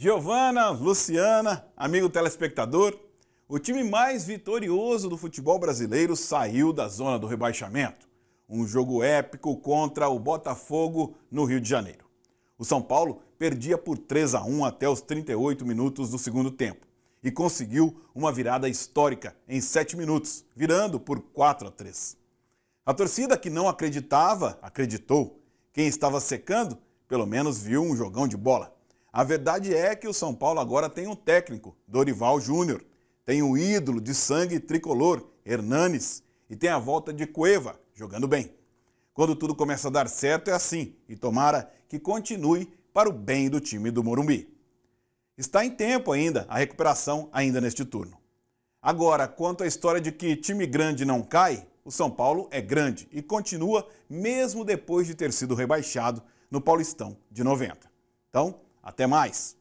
Giovana, Luciana, amigo telespectador, o time mais vitorioso do futebol brasileiro saiu da zona do rebaixamento. Um jogo épico contra o Botafogo no Rio de Janeiro. O São Paulo perdia por 3 a 1 até os 38 minutos do segundo tempo e conseguiu uma virada histórica em 7 minutos, virando por 4 a 3. A torcida que não acreditava, acreditou. Quem estava secando, pelo menos viu um jogão de bola. A verdade é que o São Paulo agora tem um técnico, Dorival Júnior, tem um ídolo de sangue tricolor, Hernanes, e tem a volta de Cueva, jogando bem. Quando tudo começa a dar certo é assim, e tomara que continue para o bem do time do Morumbi. Está em tempo ainda a recuperação ainda neste turno. Agora, quanto à história de que time grande não cai, o São Paulo é grande e continua mesmo depois de ter sido rebaixado no Paulistão de 90. Então, até mais!